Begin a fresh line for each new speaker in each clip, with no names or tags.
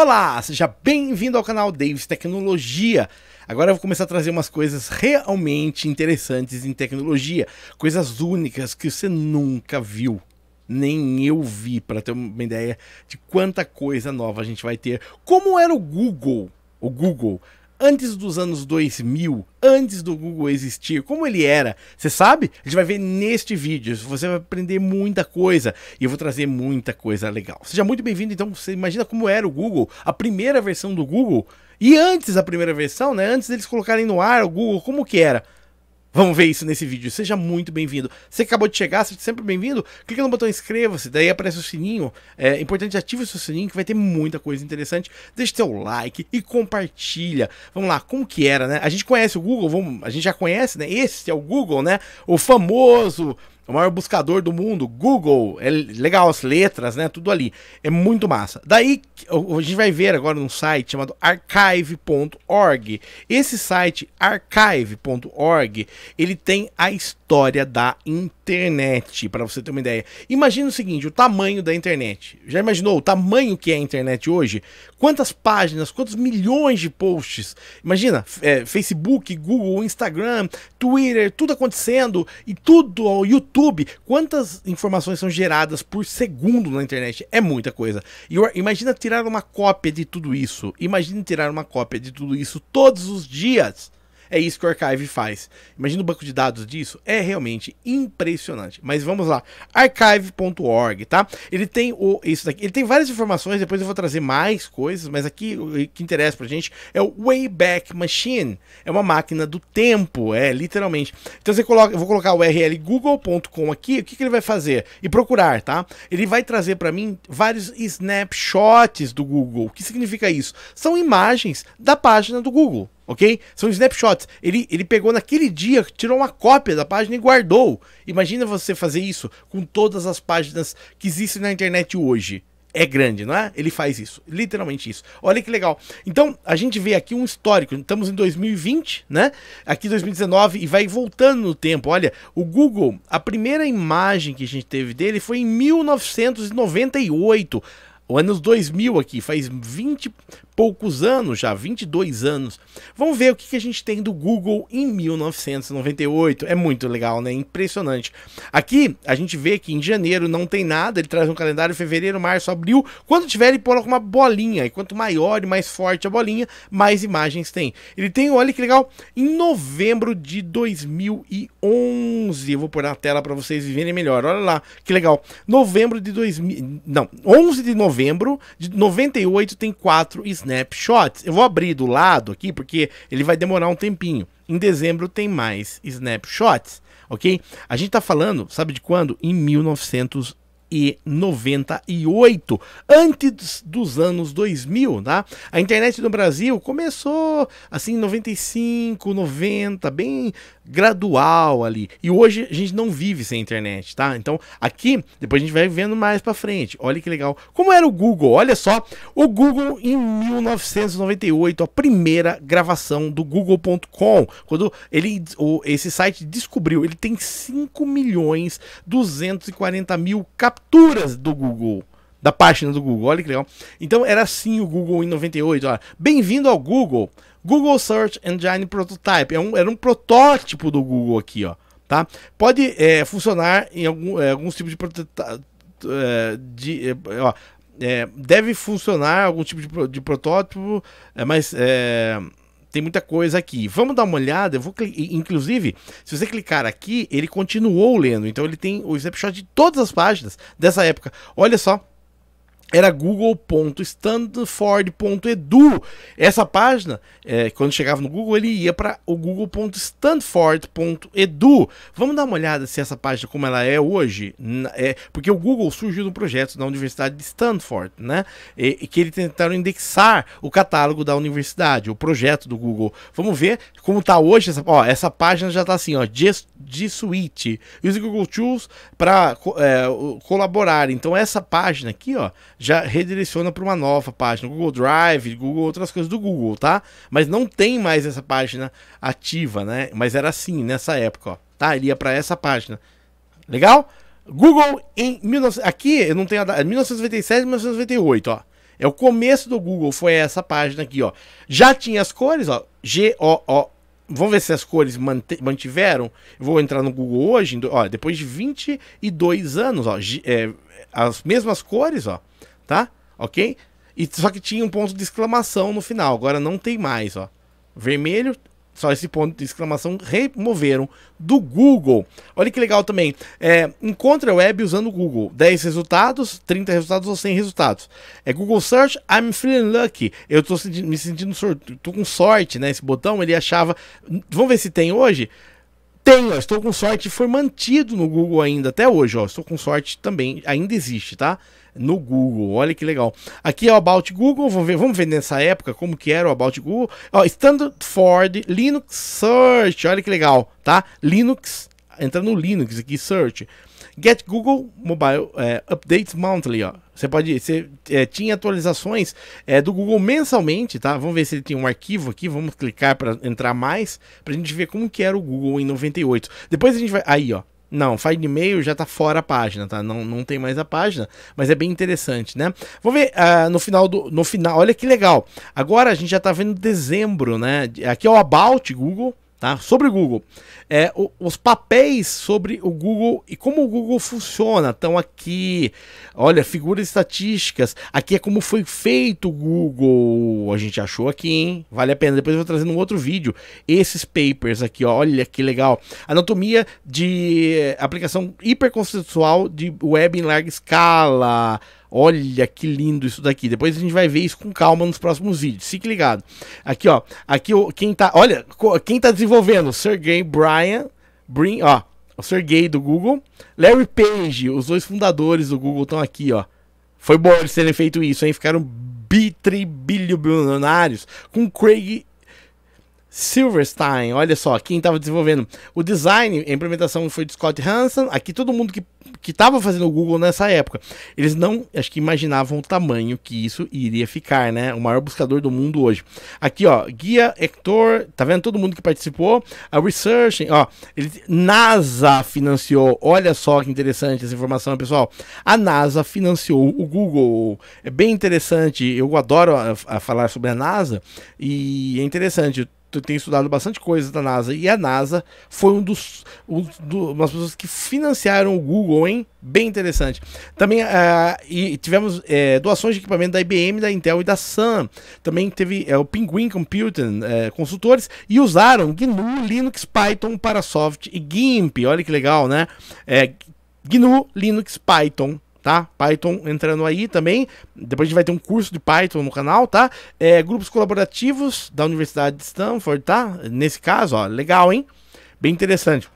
Olá, seja bem-vindo ao canal Davis Tecnologia. Agora eu vou começar a trazer umas coisas realmente interessantes em tecnologia, coisas únicas que você nunca viu. Nem eu vi, para ter uma ideia de quanta coisa nova a gente vai ter. Como era o Google? O Google antes dos anos 2000, antes do Google existir, como ele era, você sabe? A gente vai ver neste vídeo, você vai aprender muita coisa e eu vou trazer muita coisa legal. Seja muito bem-vindo, então você imagina como era o Google, a primeira versão do Google e antes da primeira versão, né? Antes deles colocarem no ar o Google, como que era? Vamos ver isso nesse vídeo. Seja muito bem-vindo. Você acabou de chegar, seja sempre bem-vindo. Clica no botão inscreva-se, daí aparece o sininho. É importante ative o seu sininho que vai ter muita coisa interessante. Deixe seu like e compartilha. Vamos lá, como que era, né? A gente conhece o Google, vamos, a gente já conhece, né? Esse é o Google, né? O famoso o maior buscador do mundo, Google, é legal as letras, né? Tudo ali. É muito massa. Daí a gente vai ver agora num site chamado archive.org. Esse site archive.org, ele tem a história história da internet, para você ter uma ideia. Imagina o seguinte, o tamanho da internet. Já imaginou o tamanho que é a internet hoje? Quantas páginas, quantos milhões de posts? Imagina, é, Facebook, Google, Instagram, Twitter, tudo acontecendo e tudo ao YouTube. Quantas informações são geradas por segundo na internet? É muita coisa. E imagina tirar uma cópia de tudo isso. Imagina tirar uma cópia de tudo isso todos os dias. É isso que o Archive faz. Imagina o banco de dados disso. É realmente impressionante. Mas vamos lá. Archive.org, tá? Ele tem o, isso daqui. Ele tem várias informações, depois eu vou trazer mais coisas, mas aqui o que interessa pra gente é o Wayback Machine. É uma máquina do tempo, é, literalmente. Então você coloca, eu vou colocar o URL google.com aqui, o que, que ele vai fazer? E procurar, tá? Ele vai trazer para mim vários snapshots do Google. O que significa isso? São imagens da página do Google ok? São snapshots. Ele, ele pegou naquele dia, tirou uma cópia da página e guardou. Imagina você fazer isso com todas as páginas que existem na internet hoje. É grande, não é? Ele faz isso, literalmente isso. Olha que legal. Então, a gente vê aqui um histórico. Estamos em 2020, né? Aqui 2019 e vai voltando no tempo. Olha, o Google, a primeira imagem que a gente teve dele foi em 1998 o anos 2000 aqui, faz 20, poucos anos, já 22 anos. Vamos ver o que, a gente tem do Google em 1998. É muito legal, né? Impressionante. Aqui a gente vê que em janeiro não tem nada, ele traz um calendário fevereiro, março, abril. Quando tiver, ele coloca uma bolinha. E quanto maior e mais forte a bolinha, mais imagens tem. Ele tem, olha que legal, em novembro de 2011. Eu vou pôr na tela para vocês verem melhor. Olha lá, que legal. Novembro de 2000, não, 11 de novembro de 98 tem quatro snaps snapshots. Eu vou abrir do lado aqui porque ele vai demorar um tempinho. Em dezembro tem mais snapshots, ok? A gente está falando, sabe de quando? Em 1900 e 98, antes dos anos 2000, tá? A internet no Brasil começou assim em 95, 90, bem gradual ali. E hoje a gente não vive sem internet, tá? Então, aqui, depois a gente vai vendo mais para frente. Olha que legal. Como era o Google? Olha só, o Google em 1998, a primeira gravação do google.com, quando ele o, esse site descobriu, ele tem 5 milhões 240 mil capturas do Google da página do Google. Olha que legal. Então era assim o Google em 98. Bem-vindo ao Google. Google Search Engine Prototype. É um, era um protótipo do Google aqui, ó. Tá? Pode é, funcionar em algum, é, alguns tipos de prototipo. É, de, é, ó, é, deve funcionar algum tipo de, de protótipo, mas tem muita coisa aqui. Vamos dar uma olhada. Eu vou inclusive, se você clicar aqui, ele continuou lendo. Então ele tem o snapshot de todas as páginas dessa época. Olha só, era google.stanford.edu. Essa página, é, quando chegava no Google, ele ia para o google.stanford.edu. Vamos dar uma olhada se essa página como ela é hoje, é, porque o Google surgiu do projeto da Universidade de Stanford, né? E, e que eles tentaram indexar o catálogo da universidade, o projeto do Google. Vamos ver como está hoje essa, ó, essa página já está assim, ó, G, G Suite, use Google Tools para é, colaborar. Então essa página aqui, ó, já redireciona para uma nova página, Google Drive, Google, outras coisas do Google, tá? Mas não tem mais essa página ativa, né? Mas era assim nessa época, ó, tá? Ele ia para essa página. Legal? Google em 19... aqui eu não tenho a data, 1997, 1998, ó. É o começo do Google, foi essa página aqui, ó. Já tinha as cores, ó, G O O Vamos ver se as cores mantiveram. Eu vou entrar no Google hoje. Ó, depois de 22 anos, ó, é, as mesmas cores, ó tá? Ok? E só que tinha um ponto de exclamação no final, agora não tem mais, ó. Vermelho, só esse ponto de exclamação removeram do Google. Olha que legal também. É, encontre a web usando o Google. 10 resultados, 30 resultados ou 100 resultados. É Google Search, I'm feeling lucky. Eu tô me sentindo tô com sorte, né? Esse botão ele achava. Vamos ver se tem hoje. Tenho, estou com sorte. Foi mantido no Google ainda até hoje. Ó. Estou com sorte também. Ainda existe, tá? no Google. Olha que legal. Aqui é o About Google, vamos ver, vamos ver nessa época como que era o About Google. Ó, Standard Ford Linux Search, olha que legal, tá? Linux, entra no Linux aqui, Search. Get Google Mobile é, Updates Monthly, ó. Você pode, você é, tinha atualizações é, do Google mensalmente, tá? Vamos ver se ele tem um arquivo aqui. Vamos clicar para entrar mais, para a gente ver como que era o Google em 98. Depois a gente vai, aí, ó, não, Find Mail já tá fora a página, tá? Não, não tem mais a página, mas é bem interessante, né? Vamos ver uh, no final do. No final, olha que legal. Agora a gente já tá vendo dezembro, né? Aqui é o About Google. Tá? Sobre o Google. É, o, os papéis sobre o Google e como o Google funciona estão aqui. Olha, figuras estatísticas. Aqui é como foi feito o Google. A gente achou aqui, hein? Vale a pena. Depois eu vou trazer um outro vídeo. Esses papers aqui, ó, olha que legal. Anatomia de eh, aplicação hiperconceitual de web em larga escala. Olha que lindo isso daqui. Depois a gente vai ver isso com calma nos próximos vídeos. Fique ligado. Aqui, ó. Aqui quem tá, olha, quem tá desenvolvendo? Sergey Brian, ó, o Sergey do Google, Larry Page, os dois fundadores do Google estão aqui, ó. Foi bom eles terem feito isso, hein? Ficaram bitribilionários com Craig Silverstein, olha só, quem estava desenvolvendo. O design, a implementação foi de Scott Hanson. Aqui todo mundo que que estava fazendo o Google nessa época, eles não, acho que imaginavam o tamanho que isso iria ficar, né? O maior buscador do mundo hoje. Aqui, ó, guia Hector, tá vendo todo mundo que participou? A Research, ó, ele NASA financiou. Olha só que interessante essa informação, pessoal. A NASA financiou o Google. É bem interessante. Eu adoro a, a falar sobre a NASA e é interessante tem estudado bastante coisa da NASA e a NASA foi um dos um, do, umas pessoas que financiaram o Google, hein? Bem interessante. Também uh, e tivemos eh, doações de equipamento da IBM, da Intel e da Sun. Também teve é, o Penguin Computing consultores e usaram GNU, Linux, Python, Parasoft e GIMP. Olha que legal, né? GNU, Linux, Python tá? Python entrando aí também. Depois a gente vai ter um curso de Python no canal, tá? É, grupos colaborativos da Universidade de Stanford, tá? Nesse caso, ó, legal, hein? Bem interessante.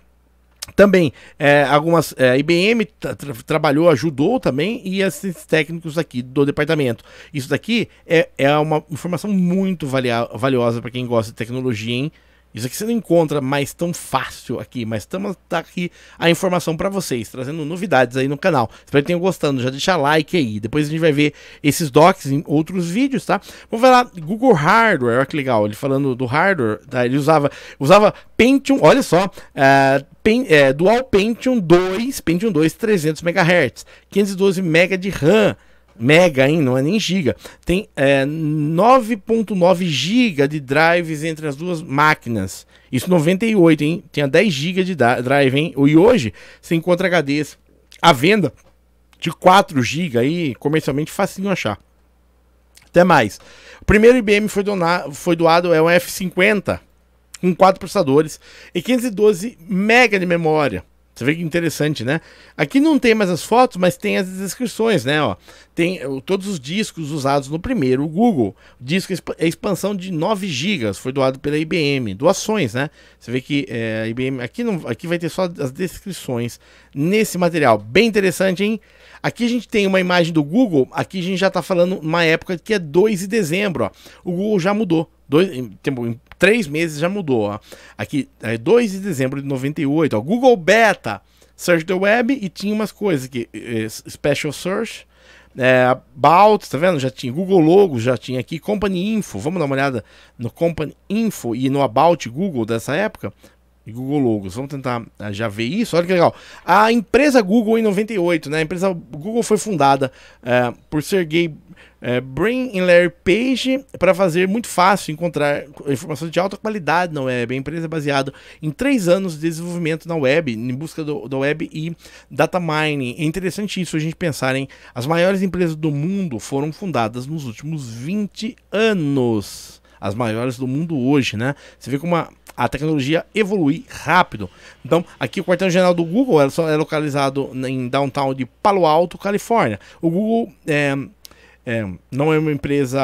Também, é, algumas. É, IBM tra trabalhou, ajudou também, e esses técnicos aqui do departamento. Isso daqui é, é uma informação muito valiosa para quem gosta de tecnologia, hein? Isso aqui você não encontra mais tão fácil aqui, mas estamos tá aqui a informação para vocês, trazendo novidades aí no canal. Espero que tenham gostando, já deixa like aí. Depois a gente vai ver esses docs em outros vídeos, tá? Vamos ver lá, Google Hardware, olha que legal, ele falando do hardware, tá? Ele usava, usava Pentium, olha só, é, Pen, é, Dual Pentium 2, Pentium 2 300 MHz, 512 MB de RAM, mega, hein? Não é nem giga. Tem 9.9 é, giga de drives entre as duas máquinas. Isso 98, hein? Tinha 10 giga de drive, hein? E hoje você encontra HDs à venda de 4 GB aí, comercialmente facinho achar. Até mais. O primeiro IBM foi, donado, foi doado é um F50 com 4 processadores e 512 mega de memória. Você vê que interessante, né? Aqui não tem mais as fotos, mas tem as descrições, né? Ó, tem eh, todos os discos usados no primeiro Google. O disco é, é expansão de 9 GB, foi doado pela IBM. Doações, né? Você vê que é, a IBM. Aqui, não, aqui vai ter só as descrições nesse material. Bem interessante, hein? Aqui a gente tem uma imagem do Google. Aqui a gente já está falando uma época que é 2 de dezembro. Ó. O Google já mudou Dois, em, tempo, em três meses já mudou. Ó. Aqui, é 2 de dezembro de 98. Ó. Google Beta, Search the Web e tinha umas coisas aqui. É, special Search, é, About, tá vendo? Já tinha Google Logo, já tinha aqui Company Info. Vamos dar uma olhada no Company Info e no About Google dessa época. Google Logos. Vamos tentar ah, já ver isso. Olha que legal. A empresa Google em 98, né? A empresa Google foi fundada é, por Sergey é, Brain e Larry Page para fazer muito fácil encontrar informações de alta qualidade na web. A empresa é baseada em três anos de desenvolvimento na web, em busca do, da web e data mining. É interessante isso a gente pensar em as maiores empresas do mundo foram fundadas nos últimos 20 anos. As maiores do mundo hoje, né? Você vê como a tecnologia evolui rápido. Então, aqui o quartel-general do Google é, é localizado em downtown de Palo Alto, Califórnia. O Google é, é, não é uma empresa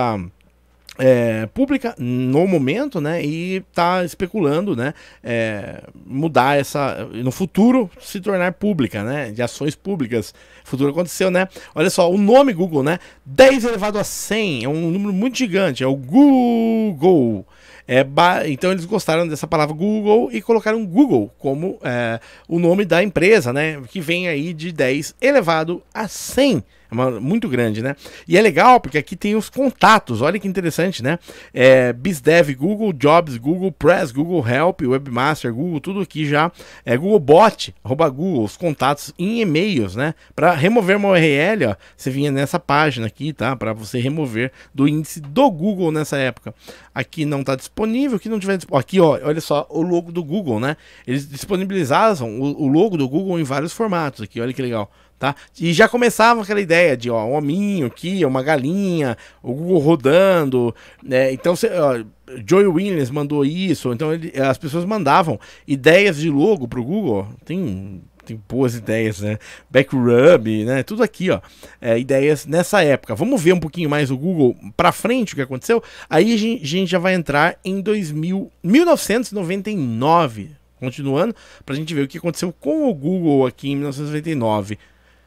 é, pública no momento, né? E está especulando, né? É, mudar essa no futuro se tornar pública, né? De ações públicas. O futuro aconteceu, né? Olha só, o nome Google, né? 10 elevado a 100 é um número muito gigante. É o Google. É, então eles gostaram dessa palavra Google e colocaram Google como é, o nome da empresa, né? Que vem aí de 10 elevado a 100. É uma, muito grande, né? E é legal porque aqui tem os contatos. Olha que interessante, né? É, BizDev, Google Jobs, Google Press, Google Help, Webmaster, Google, tudo aqui já. É, Google Bot, arroba Google, os contatos em e-mails, né? Para remover uma URL, ó, você vinha nessa página aqui, tá? Para você remover do índice do Google nessa época aqui não está disponível, que não tiver disponível. Aqui, ó, olha só o logo do Google, né? Eles disponibilizavam o, o, logo do Google em vários formatos aqui, olha que legal. Tá? E já começava aquela ideia de ó, um hominho aqui, uma galinha, o Google rodando. Né? Então, cê, ó, Joey Williams mandou isso. Então, ele, as pessoas mandavam ideias de logo para o Google. Tem tem boas ideias, né? Backrub né? Tudo aqui, ó. É, ideias nessa época. Vamos ver um pouquinho mais o Google para frente, o que aconteceu. Aí a gente, a gente já vai entrar em 2000, 1999. Continuando, para a gente ver o que aconteceu com o Google aqui em 1999.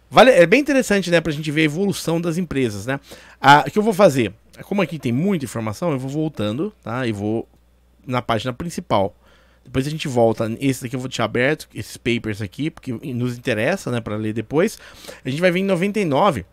Vale, é bem interessante, né, a gente ver a evolução das empresas, né? Ah, o que eu vou fazer? Como aqui tem muita informação, eu vou voltando, tá? E vou na página principal. Depois a gente volta. Esse daqui eu vou deixar aberto, esses papers aqui, porque nos interessa, né, para ler depois. A gente vai ver em 99.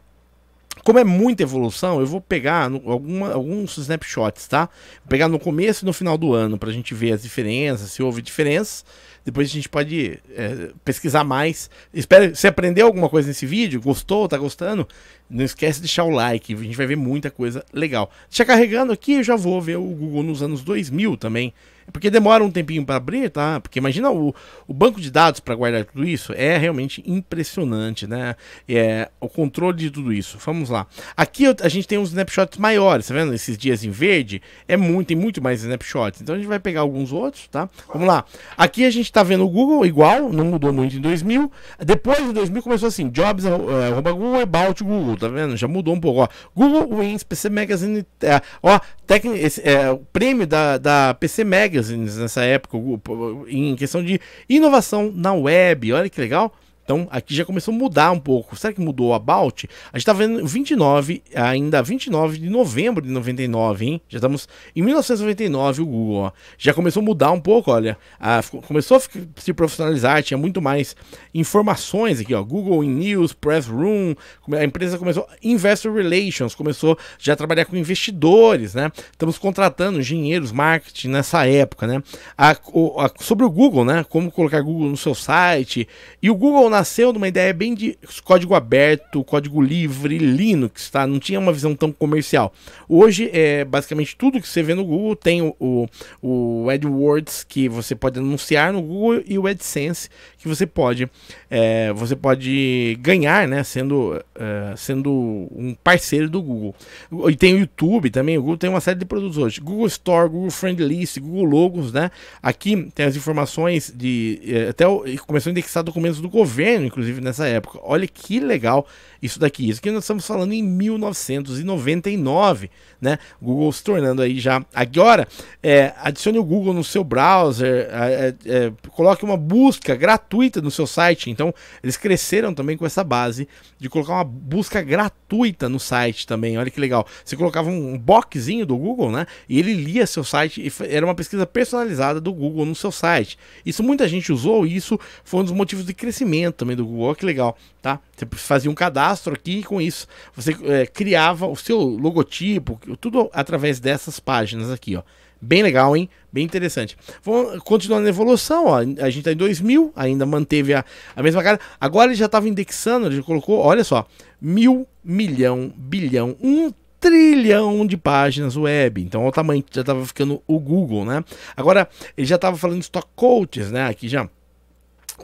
Como é muita evolução, eu vou pegar no, alguma, alguns snapshots, tá? Vou pegar no começo e no final do ano para a gente ver as diferenças, se houve diferenças. Depois a gente pode é, pesquisar mais. Espero se aprendeu alguma coisa nesse vídeo, gostou, tá gostando? Não esquece de deixar o like, a gente vai ver muita coisa legal. Deixa carregando aqui, eu já vou ver o Google nos anos 2000 também porque demora um tempinho para abrir, tá? Porque imagina o, o banco de dados para guardar tudo isso é realmente impressionante, né? É, o controle de tudo isso. Vamos lá. Aqui eu, a gente tem uns snapshots maiores, tá vendo? Esses dias em verde é muito, tem muito mais snapshots. Então a gente vai pegar alguns outros, tá? Vamos lá. Aqui a gente está vendo o Google igual, não mudou muito em 2000. Depois de 2000 começou assim, jobs é, arroba Google, about Google, tá vendo? Já mudou um pouco, ó. Google Wins, PC Magazine, é, ó, esse, é, o prêmio da, da PC Magazine magazines nessa época, em questão de inovação na web. Olha que legal. Então aqui já começou a mudar um pouco. Será que mudou o About? A gente tá vendo 29, ainda 29 de novembro de 99, hein? Já estamos em 1999 o Google, ó. Já começou a mudar um pouco, olha. A, ah, começou a se profissionalizar, tinha muito mais informações aqui, ó. Google in News, Press Room, a empresa começou Investor Relations, começou já a trabalhar com investidores, né? Estamos contratando engenheiros, marketing nessa época, né? A, a, sobre o Google, né? Como colocar Google no seu site. E o Google na nasceu de uma ideia bem de código aberto, código livre, Linux, tá? Não tinha uma visão tão comercial. Hoje, é, basicamente, tudo que você vê no Google tem o, o, o AdWords que você pode anunciar no Google e o AdSense que você pode, é, você pode ganhar, né? Sendo, é, sendo um parceiro do Google. E tem o YouTube também. O Google tem uma série de produtos hoje: Google Store, Google Friend List, Google Logos, né? Aqui tem as informações de é, até o, começou a indexar documentos do governo, inclusive nessa época. Olha que legal isso daqui. Isso que nós estamos falando em 1999, né? Google se tornando aí já. Agora, é, adicione o Google no seu browser, é, é, coloque uma busca gratuita no seu site. Então, eles cresceram também com essa base de colocar uma busca gratuita no site também. Olha que legal. Você colocava um, um boxzinho do Google, né? E ele lia seu site e era uma pesquisa personalizada do Google no seu site. Isso muita gente usou e isso foi um dos motivos de crescimento também do Google. Olha que legal, tá? Você fazia um cadastro cadastro aqui com isso você é, criava o seu logotipo, tudo através dessas páginas aqui, ó. Bem legal, hein? Bem interessante. Vamos continuando a evolução, ó. A gente tá em 2000, ainda manteve a, a mesma cara. Agora ele já estava indexando, ele colocou, olha só, mil, milhão, bilhão, um trilhão de páginas web. Então, olha o tamanho que já estava ficando o Google, né? Agora, ele já estava falando de stock coaches, né? Aqui já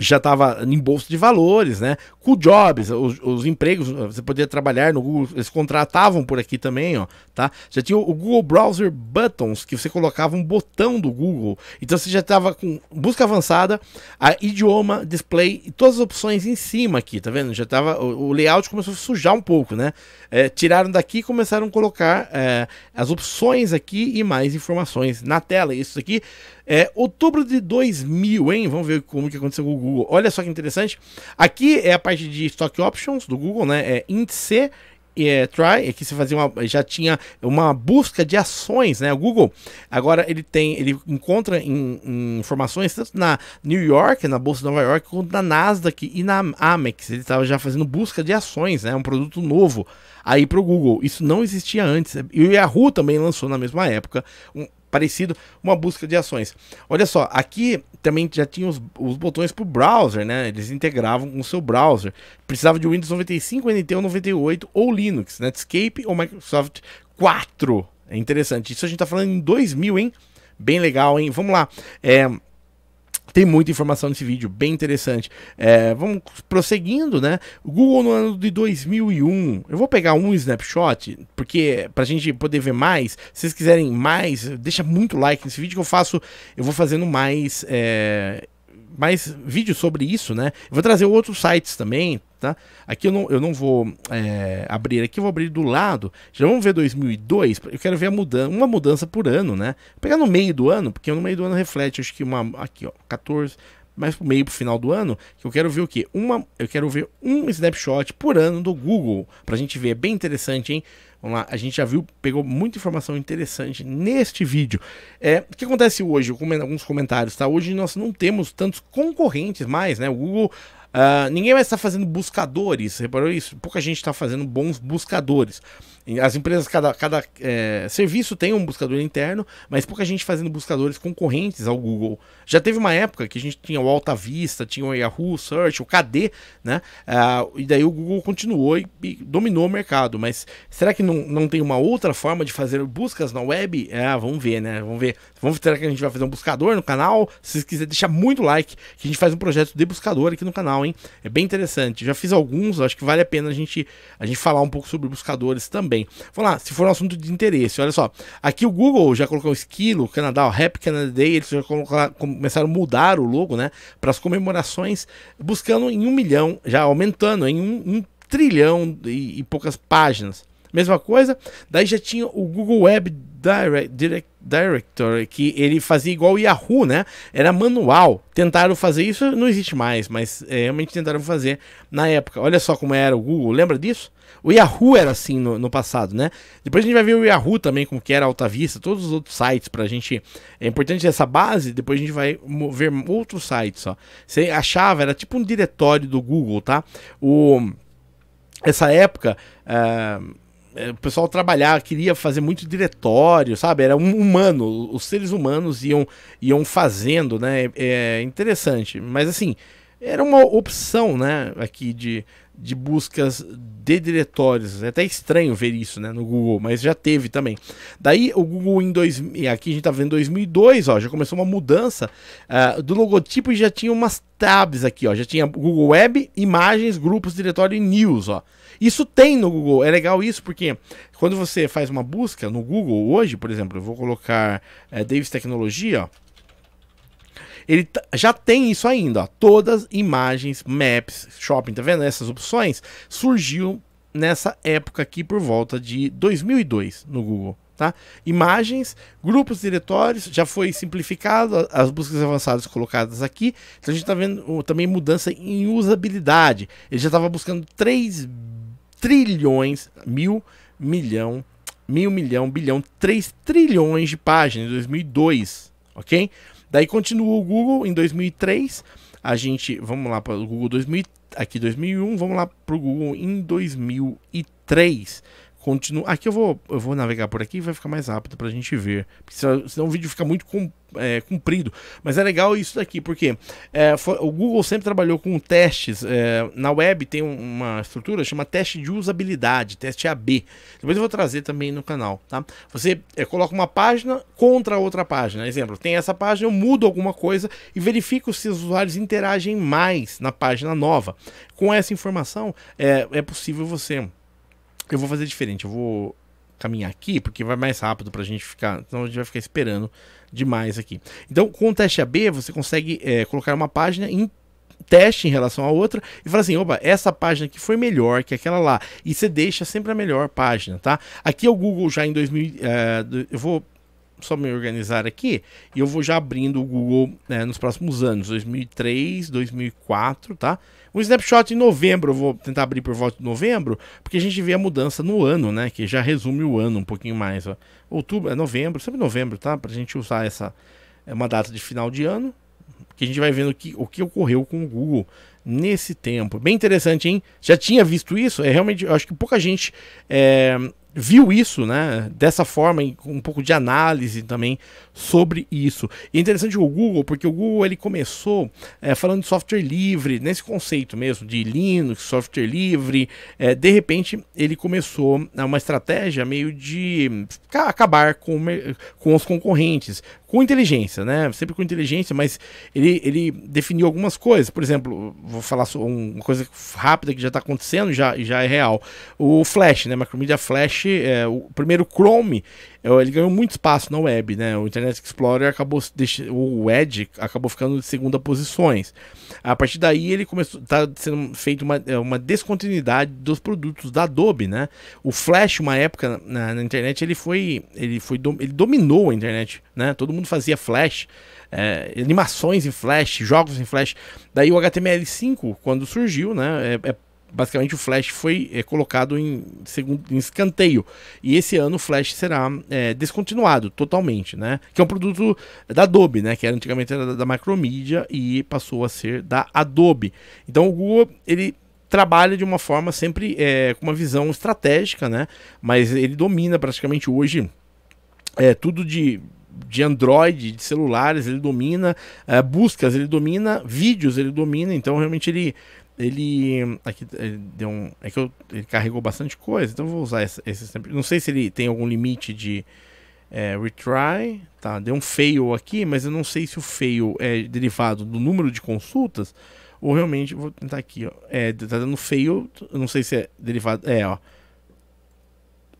já estava em bolsa de valores, né? Com jobs, os, os, empregos, você podia trabalhar no Google, eles contratavam por aqui também, ó, tá? Já tinha o Google Browser Buttons, que você colocava um botão do Google. Então você já estava com busca avançada, a idioma, display e todas as opções em cima aqui, tá vendo? Já tava o, o layout começou a sujar um pouco, né? É, tiraram daqui e começaram a colocar é, as opções aqui e mais informações na tela. Isso aqui é, outubro de 2000, hein? Vamos ver como que aconteceu com o Google. Olha só que interessante. Aqui é a parte de Stock Options do Google, né? É índice é, try, é que você fazia uma, já tinha uma busca de ações, né? O Google agora ele tem, ele encontra em, informações tanto na New York, na bolsa de Nova York, quanto na Nasdaq e na Amex. Ele estava já fazendo busca de ações, né? Um produto novo aí para o Google. Isso não existia antes. E o Yahoo também lançou na mesma época um parecido, uma busca de ações. Olha só, aqui também já tinha os, os botões para o browser, né? Eles integravam com o seu browser. Precisava de Windows 95, NT ou 98 ou Linux, Netscape ou Microsoft 4. É interessante. Isso a gente está falando em 2000, hein? Bem legal, hein? Vamos lá. É... Tem muita informação nesse vídeo, bem interessante. É, vamos prosseguindo, né? Google no ano de 2001. Eu vou pegar um snapshot, porque pra gente poder ver mais, se vocês quiserem mais, deixa muito like nesse vídeo que eu faço, eu vou fazendo mais, é, mais vídeos sobre isso, né? Eu vou trazer outros sites também, tá? Aqui eu não, eu não vou é, abrir, aqui eu vou abrir do lado. Já vamos ver 2002, eu quero ver a mudança, uma mudança por ano, né? Vou pegar no meio do ano, porque no meio do ano reflete, acho que uma aqui, ó, 14 mais pro meio pro final do ano, que eu quero ver o quê? Uma, eu quero ver um snapshot por ano do Google, pra gente ver, é bem interessante, hein? Vamos lá, a gente já viu, pegou muita informação interessante neste vídeo. É, o que acontece hoje? Eu alguns comentários, tá? Hoje nós não temos tantos concorrentes mais, né? O Google ah, ninguém mais está fazendo buscadores, reparou isso? Pouca gente está fazendo bons buscadores. As empresas, cada, cada é, serviço tem um buscador interno, mas pouca gente fazendo buscadores concorrentes ao Google. Já teve uma época que a gente tinha o Alta Vista, tinha o Yahoo Search, o KD, né? Ah, e daí o Google continuou e, e, dominou o mercado. Mas será que não, não tem uma outra forma de fazer buscas na web? Ah, vamos ver, né? Vamos ver. Vamos, será que a gente vai fazer um buscador no canal? Se vocês quiserem deixar muito like, que a gente faz um projeto de buscador aqui no canal, hein? É bem interessante. Já fiz alguns, acho que vale a pena a gente, a gente falar um pouco sobre buscadores também também. Vamos lá, se for um assunto de interesse, olha só. Aqui o Google já colocou esquilo, Canadá, o Happy Canada Day, eles já começaram a mudar o logo, né, para as comemorações, buscando em um milhão, já aumentando em um, um trilhão e, e poucas páginas mesma coisa. Daí já tinha o Google Web Direct, Direct, Directory, que ele fazia igual o Yahoo, né? Era manual. Tentaram fazer isso, não existe mais, mas é, realmente tentaram fazer na época. Olha só como era o Google, lembra disso? O Yahoo era assim no, no passado, né? Depois a gente vai ver o Yahoo também, como que era a Alta Vista, todos os outros sites pra gente. É importante essa base, depois a gente vai ver outros sites, ó. Você achava, era tipo um diretório do Google, tá? O, essa época. Uh, é, o pessoal trabalhar, queria fazer muito diretório, sabe? Era um humano, os seres humanos iam, iam fazendo, né? É, é interessante. Mas assim, era uma opção, né? Aqui de, de buscas de diretórios. É até estranho ver isso né, no Google, mas já teve também. Daí o Google em dois, aqui a gente está vendo 2002, ó, já começou uma mudança uh, do logotipo e já tinha umas tabs aqui, ó, já tinha Google Web, imagens, grupos, diretório e news, ó. Isso tem no Google, é legal isso porque quando você faz uma busca no Google hoje, por exemplo, eu vou colocar eh, Davis Tecnologia, ó, ele já tem isso ainda, ó. Todas imagens, maps, shopping, tá vendo? Essas opções surgiu nessa época aqui por volta de 2002 no Google. Tá? Imagens, grupos diretórios, já foi simplificado, as buscas avançadas colocadas aqui. Então a gente está vendo também mudança em usabilidade. Ele já estava buscando 3 trilhões, mil, milhão, mil milhão, bilhão, 3 trilhões de páginas em 2002, ok? Daí continuou o Google em 2003. A gente, vamos lá para o Google 2000, aqui 2001, vamos lá para o Google em 2003 continua. Aqui eu vou, eu vou navegar por aqui e vai ficar mais rápido pra gente ver. Porque senão o vídeo fica muito com, é, comprido. Mas é legal isso daqui, porque é, o Google sempre trabalhou com testes. É, na web tem uma estrutura chama teste de usabilidade, teste AB. Depois eu vou trazer também no canal, tá? Você é, coloca uma página contra outra página. Exemplo, tem essa página, eu mudo alguma coisa e verifico se os usuários interagem mais na página nova. Com essa informação, é, é possível você eu vou fazer diferente, eu vou caminhar aqui, porque vai mais rápido para a gente ficar, senão a gente vai ficar esperando demais aqui. Então, com o teste AB, você consegue é, colocar uma página em teste em relação à outra e fala assim, opa, essa página aqui foi melhor que aquela lá. E você deixa sempre a melhor página, tá? Aqui é o Google já em 2000, uh, é, eu vou só me organizar aqui e eu vou já abrindo o Google né, nos próximos anos, 2003, 2004, tá? Um snapshot em novembro, eu vou tentar abrir por volta de novembro, porque a gente vê a mudança no ano, né? Que já resume o ano um pouquinho mais. Ó. Outubro, é novembro, sempre novembro, tá? Pra gente usar essa. É uma data de final de ano, que a gente vai vendo que, o que ocorreu com o Google nesse tempo. Bem interessante, hein? Já tinha visto isso? É realmente, eu acho que pouca gente é, viu isso, né? Dessa forma, um pouco de análise também sobre isso. E é interessante o Google, porque o Google ele começou é, falando de software livre, nesse conceito mesmo de Linux, software livre. É, de repente, ele começou uma estratégia meio de acabar com, com os concorrentes, com inteligência, né? Sempre com inteligência, mas ele, ele definiu algumas coisas. Por exemplo, vou falar uma coisa rápida que já está acontecendo, já, já é real. O Flash, né? Macromedia Flash, é, o primeiro Chrome, é, ele ganhou muito espaço na web, né? O Internet Explorer acabou o Edge acabou ficando de segunda posições. A partir daí ele começou tá sendo feito uma, é, uma descontinuidade dos produtos da Adobe, né? O Flash, uma época na, na internet, ele foi ele foi ele dominou a internet, né? Todo mundo fazia Flash, é, animações em Flash, jogos em Flash. Daí o HTML5 quando surgiu, né? É, é basicamente o Flash foi é, colocado em, segundo, em escanteio. E esse ano o Flash será é, descontinuado totalmente, né? Que é um produto da Adobe, né? Que era, antigamente era da, da Macromedia e passou a ser da Adobe. Então o Google, ele trabalha de uma forma sempre é, com uma visão estratégica, né? Mas ele domina praticamente hoje é, tudo de de Android, de celulares, ele domina é, buscas, ele domina vídeos, ele domina. Então realmente ele ele aqui ele deu um é que eu, ele carregou bastante coisa então eu vou usar esse, esse sempre não sei se ele tem algum limite de é, retry tá deu um fail aqui mas eu não sei se o fail é derivado do número de consultas ou realmente vou tentar aqui ó é tá dando fail eu não sei se é derivado é ó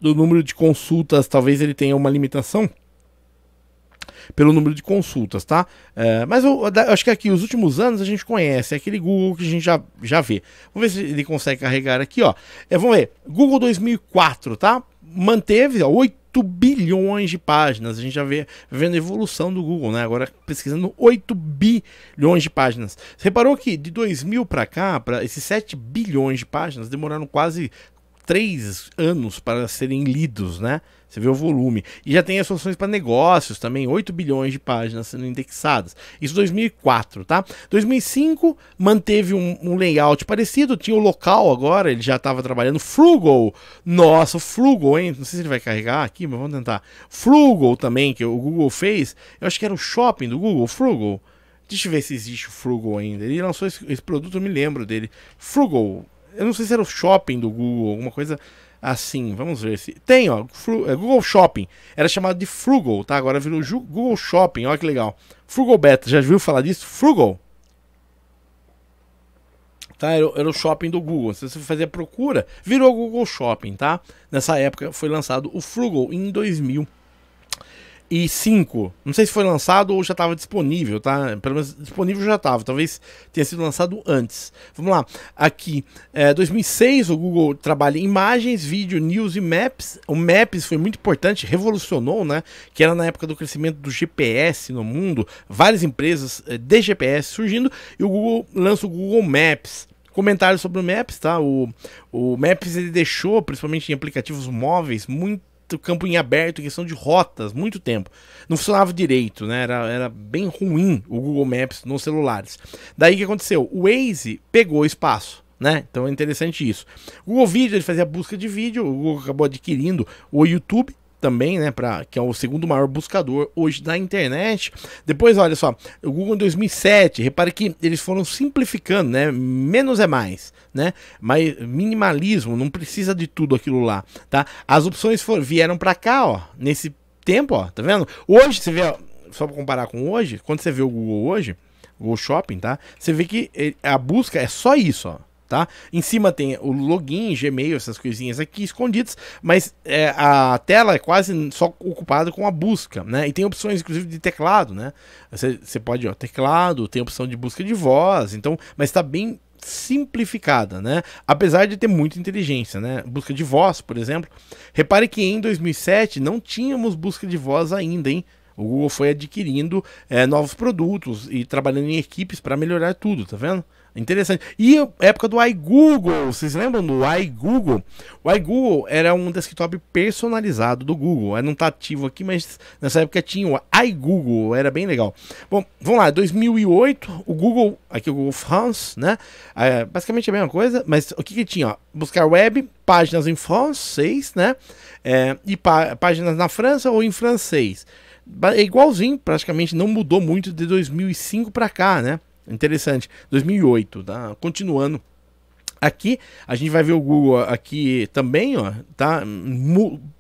do número de consultas talvez ele tenha uma limitação pelo número de consultas, tá? É, mas eu, eu, acho que aqui, os últimos anos, a gente conhece. É aquele Google que a gente já, já vê. Vamos ver se ele consegue carregar aqui, ó. É, vamos ver. Google 2004, tá? Manteve, ó, 8 8 bilhões de páginas. A gente já vê vendo a evolução do Google, né? Agora pesquisando 8 bilhões de páginas. reparou que de 2000 para cá, para esses 7 bilhões de páginas, demoraram quase três anos para serem lidos, né? Você vê o volume. E já tem associações para negócios também, 8 bilhões de páginas sendo indexadas. Isso 2004, tá? 2005 manteve um, um layout parecido, tinha o local agora, ele já estava trabalhando. Frugal, nossa, Frugal, hein? Não sei se ele vai carregar aqui, mas vamos tentar. Frugal também, que o Google fez, eu acho que era o shopping do Google, Frugal. Deixa eu ver se existe o Frugal ainda. Ele lançou esse, esse produto, eu me lembro dele. Frugal, eu não sei se era o shopping do Google, alguma coisa assim. Vamos ver se. Tem, ó. Fru... É Google Shopping. Era chamado de Frugal, tá? Agora virou Google Shopping. Olha que legal. Frugal Beta. Já viu falar disso? Frugal. Tá? Era, era o shopping do Google. Se você fazia procura, virou Google Shopping, tá? Nessa época foi lançado o Frugal em 2000 e 5. Não sei se foi lançado ou já estava disponível, tá? Pelo menos disponível já estava, talvez tenha sido lançado antes. Vamos lá, aqui, é, 2006 o Google trabalha em imagens, vídeo, news e maps. O Maps foi muito importante, revolucionou, né? Que era na época do crescimento do GPS no mundo, várias empresas é, de GPS surgindo e o Google lança o Google Maps comentários sobre o Maps, tá? O, o Maps ele deixou, principalmente em aplicativos móveis, muito aberto, campo em aberto, questão de rotas, muito tempo. Não funcionava direito, né? Era, era bem ruim o Google Maps nos celulares. Daí o que aconteceu? O Waze pegou espaço. Né? Então é interessante isso. O Google Vídeo ele fazia busca de vídeo, o Google acabou adquirindo o YouTube também, né, para que é o segundo maior buscador hoje da internet. Depois, olha só, o Google em 2007, repare que eles foram simplificando, né, menos é mais, né, mas minimalismo, não precisa de tudo aquilo lá, tá? As opções foram, vieram para cá, ó, nesse tempo, ó, tá vendo? Hoje, você vê, ó, só comparar com hoje, quando você vê o Google hoje, o Google Shopping, tá? Você vê que eh, a busca é só isso, ó tá? Em cima tem o login, Gmail, essas coisinhas aqui escondidas, mas é, a tela é quase só ocupada com a busca, né? E tem opções, inclusive, de teclado, né? Você, pode, ó, teclado, tem opção de busca de voz, então, mas está bem simplificada, né? Apesar de ter muita inteligência, né? Busca de voz, por exemplo. Repare que em 2007 não tínhamos busca de voz ainda, hein? O Google foi adquirindo é, novos produtos e trabalhando em equipes para melhorar tudo, tá vendo? Interessante. E época do iGoogle. Vocês lembram do iGoogle? O iGoogle era um desktop personalizado do Google. Não está ativo aqui, mas nessa época tinha o iGoogle. Era bem legal. Bom, vamos lá. 2008, o Google, aqui o Google France, né? É basicamente a mesma coisa, mas o que, que tinha? Buscar web, páginas em francês, né? É, e pá páginas na França ou em francês. É igualzinho, praticamente não mudou muito de 2005 para cá, né? Interessante. 2008, tá? Continuando. Aqui, a gente vai ver o Google aqui também, ó, tá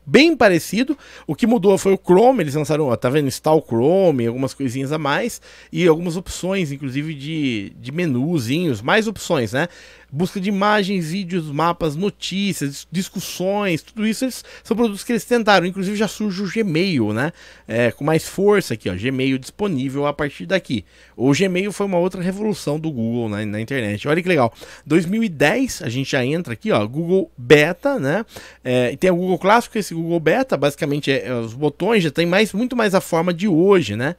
bem parecido. O que mudou foi o Chrome, eles lançaram, ó, tá vendo, install Chrome, algumas coisinhas a mais e algumas opções, inclusive de, de menuzinhos, mais opções, né? busca de imagens, vídeos, mapas, notícias, discussões, tudo isso eles, são produtos que eles tentaram. Inclusive já surge o Gmail, né? É, com mais força aqui, ó, Gmail disponível a partir daqui. O Gmail foi uma outra revolução do Google né, na internet. Olha que legal. 2010 a gente já entra aqui, ó, Google Beta, né? É, e tem o Google Clássico, esse Google Beta, basicamente é, é os botões já tem mais, muito mais a forma de hoje, né?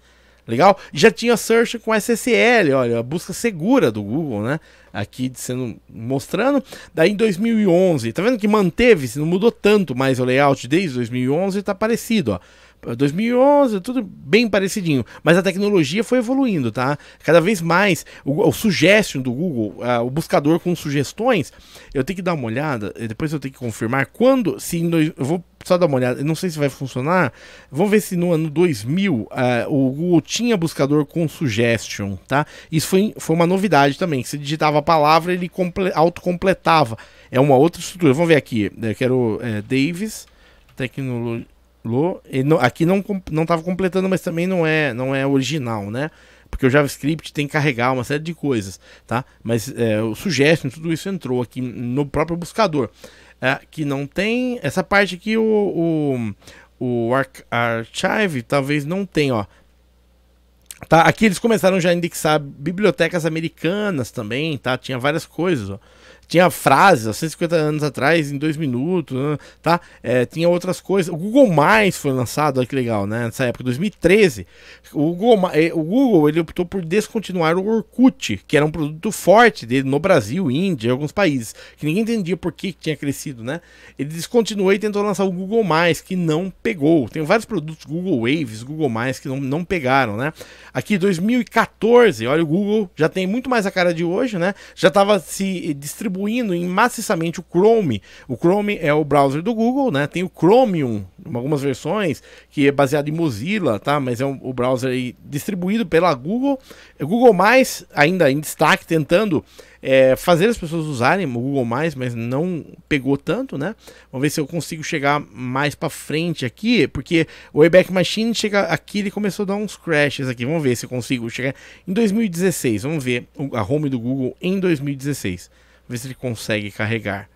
Legal? Já tinha search com SSL, olha, a busca segura do Google, né? Aqui sendo mostrando. Daí em 2011, tá vendo que manteve-se, não mudou tanto mais o layout desde 2011, tá parecido, ó. 2011, tudo bem parecidinho. Mas a tecnologia foi evoluindo, tá? Cada vez mais o, o suggestion do Google, o buscador com sugestões, eu tenho que dar uma olhada, depois eu tenho que confirmar quando, se eu vou só dá uma olhada, não sei se vai funcionar. Vamos ver se no ano 2000 uh, eh, o Google tinha buscador com suggestion, tá? Isso foi, foi uma novidade também, Se digitava a palavra ele autocompletava. É uma outra estrutura. Vamos ver aqui, eu quero é, Davis, tecnologia... aqui não não estava completando, mas também não é não é original, né? porque o JavaScript tem que carregar uma série de coisas, tá? Mas é, o sugesto, tudo isso entrou aqui no próprio buscador, é, que não tem essa parte aqui, o, o, o Archive talvez não tenha, ó. Tá, aqui eles começaram já a indexar bibliotecas americanas também, tá? Tinha várias coisas, ó tinha frases há 150 anos atrás, em dois minutos, né, tá? É, tinha outras coisas. O Google Mais foi lançado, olha que legal, né? Nessa época, 2013. O Google, eh, o Google ele optou por descontinuar o Orkut, que era um produto forte dele no Brasil, Índia, alguns países, que ninguém entendia por que tinha crescido, né? Ele descontinuou e tentou lançar o Google Mais, que não pegou. Tem vários produtos Google Waves, Google Mais que não, não pegaram, né? Aqui 2014, olha o Google já tem muito mais a cara de hoje, né? Já tava se distribuindo distribuindo maciçamente o Chrome. O Chrome é o browser do Google, né? Tem o Chromium, algumas versões, que é baseado em Mozilla, tá? Mas é um, o browser distribuído pela Google. O é Google Mais ainda em destaque, tentando é, fazer as pessoas usarem o Google Mais, mas não pegou tanto, né? Vamos ver se eu consigo chegar mais para frente aqui, porque o Wayback Machine chega aqui, ele começou a dar uns crashes aqui. Vamos ver se eu consigo chegar em 2016. Vamos ver a home do Google em 2016 ver se ele consegue carregar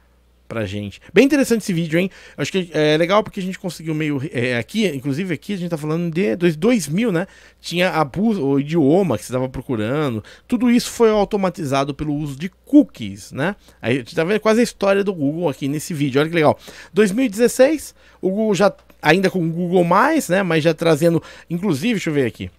pra gente. Bem interessante esse vídeo, hein? Acho que é legal porque a gente conseguiu meio. É, aqui, inclusive aqui, a gente tá falando de 2000, né? Tinha abuso, o idioma que você estava procurando. Tudo isso foi automatizado pelo uso de cookies, né? Aí a gente tá vendo quase a história do Google aqui nesse vídeo. Olha que legal. 2016, o Google já. Ainda com o Google, né? Mas já trazendo. Inclusive, deixa eu ver aqui.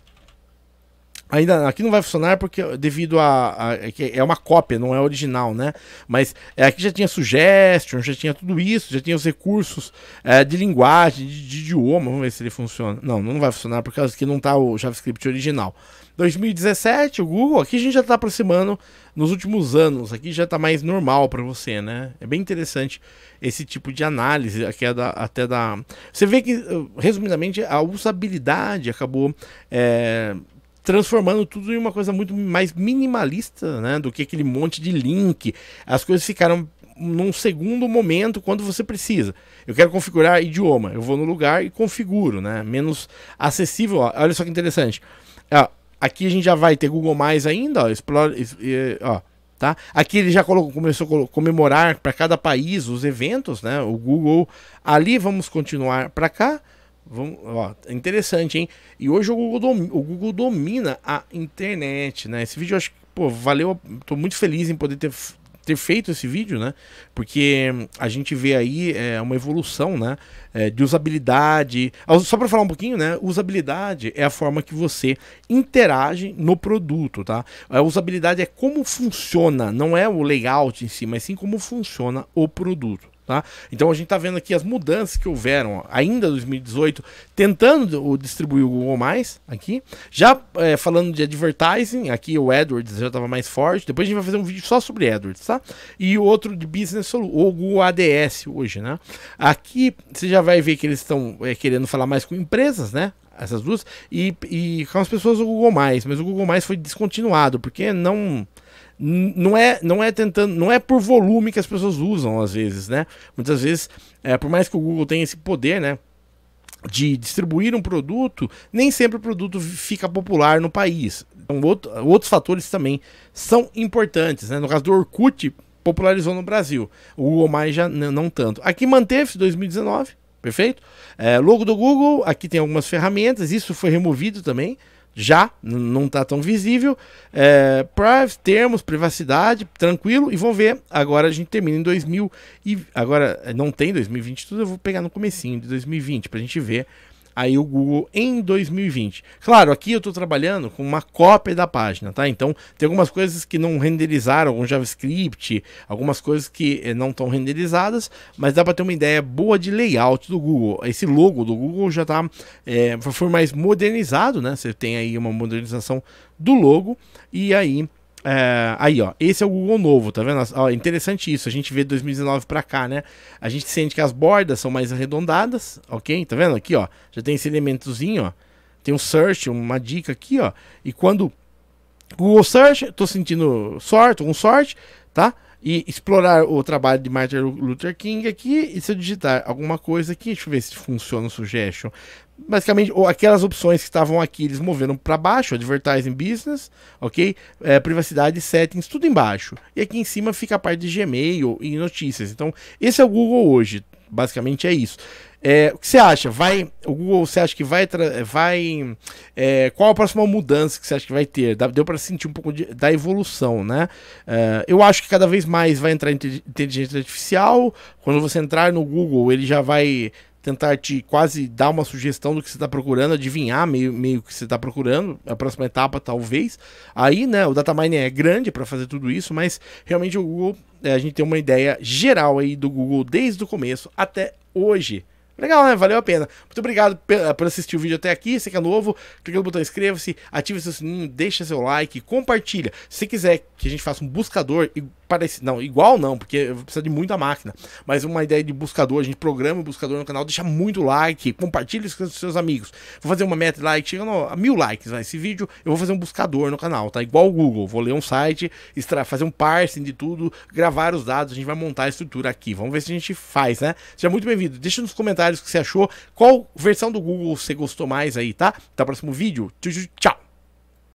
Ainda aqui não vai funcionar porque devido a, a é, é uma cópia, não é original, né? Mas é, aqui já tinha suggestion, já tinha tudo isso, já tinha os recursos é, de linguagem, de, de, idioma. Vamos ver se ele funciona. Não, não vai funcionar por causa que não está o JavaScript original. 2017, o Google, aqui a gente já está aproximando nos últimos anos, aqui já está mais normal para você, né? É bem interessante esse tipo de análise, aqui é da, até da... Você vê que, uh, resumidamente, a usabilidade acabou é, transformando tudo em uma coisa muito mais minimalista, né, do que aquele monte de link. As coisas ficaram num segundo momento quando você precisa. Eu quero configurar idioma, eu vou no lugar e configuro, né? Menos acessível. Ó. Olha só que interessante. Ó, aqui a gente já vai ter Google Mais ainda, ó, explore, ó, tá? Aqui ele já colocou, começou a comemorar para cada país os eventos, né? O Google ali vamos continuar para cá. Vamos, ó, é interessante, hein? E hoje o Google, domina, o Google domina a internet, né? Esse vídeo eu acho que, pô, valeu. Tô muito feliz em poder ter, ter feito esse vídeo, né? Porque a gente vê aí é, uma evolução, né? É, de usabilidade. Ah, só para falar um pouquinho, né? Usabilidade é a forma que você interage no produto, tá? A usabilidade é como funciona, não é o layout em si, mas sim como funciona o produto. Tá? Então a gente está vendo aqui as mudanças que houveram ainda em 2018, tentando distribuir o Google Mais aqui. Já é, falando de advertising, aqui o AdWords já estava mais forte. Depois a gente vai fazer um vídeo só sobre AdWords, tá? E outro de Business ou Google ADS hoje, né? Aqui você já vai ver que eles estão é, querendo falar mais com empresas, né? Essas duas, e, e com as pessoas o Google Mais, mas o Google Mais foi descontinuado, porque não não é, não é tentando, não é por volume que as pessoas usam às vezes, né? Muitas vezes, é, por mais que o Google tenha esse poder, né? De distribuir um produto, nem sempre o produto fica popular no país. Então, outro, outros fatores também são importantes, né? No caso do Orkut, popularizou no Brasil. O Google Mais já não tanto. Aqui manteve-se 2019, perfeito? É, logo do Google, aqui tem algumas ferramentas, isso foi removido também já, não está tão visível, é, para termos privacidade, tranquilo, e vão ver, agora a gente termina em 2000, e agora não tem 2020 tudo, eu vou pegar no comecinho de 2020, para a gente ver aí o Google em 2020. Claro, aqui eu estou trabalhando com uma cópia da página, tá? Então tem algumas coisas que não renderizaram, algum JavaScript, algumas coisas que eh, não estão renderizadas, mas dá para ter uma ideia boa de layout do Google. Esse logo do Google já tá, eh, foi mais modernizado, né? Você tem aí uma modernização do logo e aí é, aí, ó, esse é o Google novo, tá vendo? Ó, interessante isso, a gente vê 2019 pra cá, né? A gente sente que as bordas são mais arredondadas, ok? Tá vendo aqui, ó? Já tem esse elementozinho, ó. Tem um search, uma dica aqui, ó. E quando Google Search, tô sentindo sorte, um sorte, tá? E explorar o trabalho de Martin Luther King aqui. E se eu digitar alguma coisa aqui, deixa eu ver se funciona o suggestion basicamente aquelas opções que estavam aqui eles moveram para baixo advertising business ok é, privacidade settings tudo embaixo e aqui em cima fica a parte de Gmail e notícias então esse é o Google hoje basicamente é isso é, o que você acha vai o Google você acha que vai vai é, qual a próxima mudança que você acha que vai ter deu para sentir um pouco de, da evolução né é, eu acho que cada vez mais vai entrar inteligência artificial quando você entrar no Google ele já vai tentar te quase dar uma sugestão do que você está procurando, adivinhar meio, meio que você está procurando, a próxima etapa talvez. Aí, né, o datamine é grande para fazer tudo isso, mas realmente o Google, é, a gente tem uma ideia geral aí do Google desde o começo até hoje. Legal, né? Valeu a pena. Muito obrigado eh, por assistir o vídeo até aqui. Se é novo, clica no botão inscreva-se, ative seu sininho, deixa seu like, compartilha. Se quiser que a gente faça um buscador e parecido. Não, igual não, porque precisa de muita máquina. Mas uma ideia de buscador, a gente programa o buscador no canal, deixa muito like, compartilha isso com seus amigos. Vou fazer uma meta like, chega no, a mil likes, nesse vídeo eu vou fazer um buscador no canal, tá? Igual o Google. Vou ler um site, extra, fazer um parsing de tudo, gravar os dados, a gente vai montar a estrutura aqui. Vamos ver se a gente faz, né? Seja muito bem-vindo. Deixa nos comentários o que você achou, qual versão do Google você gostou mais aí, tá? Até o próximo vídeo. Tchau, tchau.